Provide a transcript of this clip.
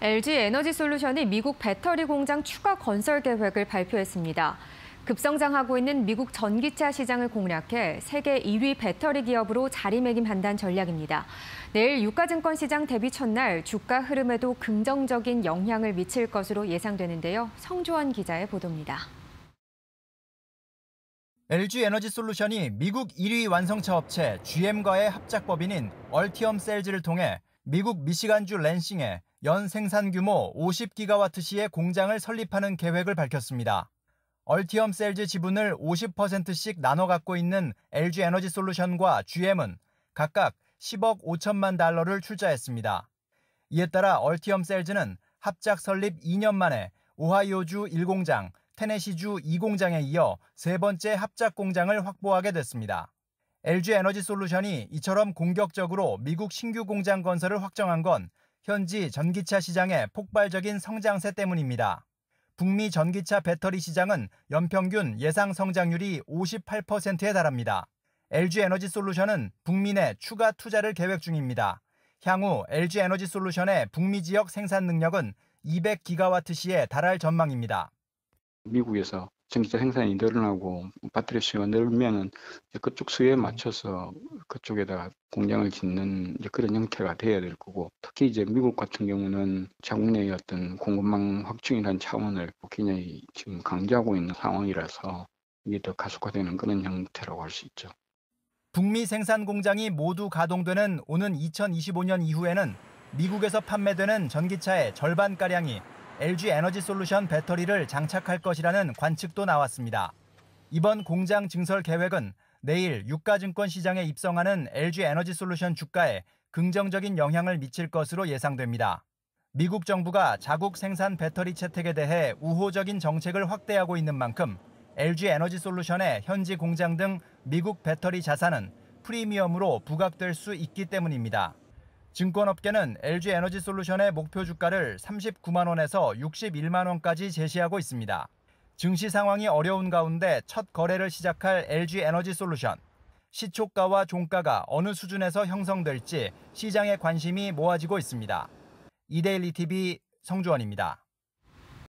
LG 에너지 솔루션이 미국 배터리 공장 추가 건설 계획을 발표했습니다. 급성장하고 있는 미국 전기차 시장을 공략해 세계 2위 배터리 기업으로 자리매김한다는 전략입니다. 내일 유가증권 시장 대비 첫날 주가 흐름에도 긍정적인 영향을 미칠 것으로 예상되는데요. 성조원 기자의 보도입니다. LG 에너지 솔루션이 미국 1위 완성차 업체 GM과의 합작법인인 얼티엄 셀즈를 통해 미국 미시간주 랜싱에 연 생산 규모 50기가와트시의 공장을 설립하는 계획을 밝혔습니다. 얼티엄 셀즈 지분을 50%씩 나눠 갖고 있는 LG 에너지 솔루션과 GM은 각각 10억 5천만 달러를 출자했습니다. 이에 따라 얼티엄 셀즈는 합작 설립 2년 만에 오하이오주 1공장, 테네시주 2공장에 이어 세 번째 합작 공장을 확보하게 됐습니다. LG 에너지 솔루션이 이처럼 공격적으로 미국 신규 공장 건설을 확정한 건 현지 전기차 시장의 폭발적인 성장세 때문입니다. 북미 전기차 배터리 시장은 연평균 예상 성장률이 58%에 달합니다. LG 에너지 솔루션은 북미 내 추가 투자를 계획 중입니다. 향후 LG 에너지 솔루션의 북미 지역 생산 능력은 200기가와트 시에 달할 전망입니다. 미국에서 전기차 생산이 늘어나고 배터리 수요가 늘면은 그쪽 수요에 맞춰서 그쪽에다가 공장을 짓는 이제 그런 형태가 돼야 될 거고 특히 이제 미국 같은 경우는 자국 내의 어떤 공급망 확충이라는 차원을 굉장히 지금 강조하고 있는 상황이라서 이게 더 가속화되는 그런 형태라고 할 수 있죠. 북미 생산 공장이 모두 가동되는 오는 2025년 이후에는 미국에서 판매되는 전기차의 절반가량이 LG 에너지 솔루션 배터리를 장착할 것이라는 관측도 나왔습니다. 이번 공장 증설 계획은 내일 유가증권 시장에 입성하는 LG 에너지 솔루션 주가에 긍정적인 영향을 미칠 것으로 예상됩니다. 미국 정부가 자국 생산 배터리 채택에 대해 우호적인 정책을 확대하고 있는 만큼 LG 에너지 솔루션의 현지 공장 등 미국 배터리 자산은 프리미엄으로 부각될 수 있기 때문입니다. 증권업계는 LG 에너지 솔루션의 목표 주가를 39만 원에서 61만 원까지 제시하고 있습니다. 증시 상황이 어려운 가운데 첫 거래를 시작할 LG 에너지 솔루션. 시초가와 종가가 어느 수준에서 형성될지 시장의 관심이 모아지고 있습니다. 이데일리 TV 성주원입니다.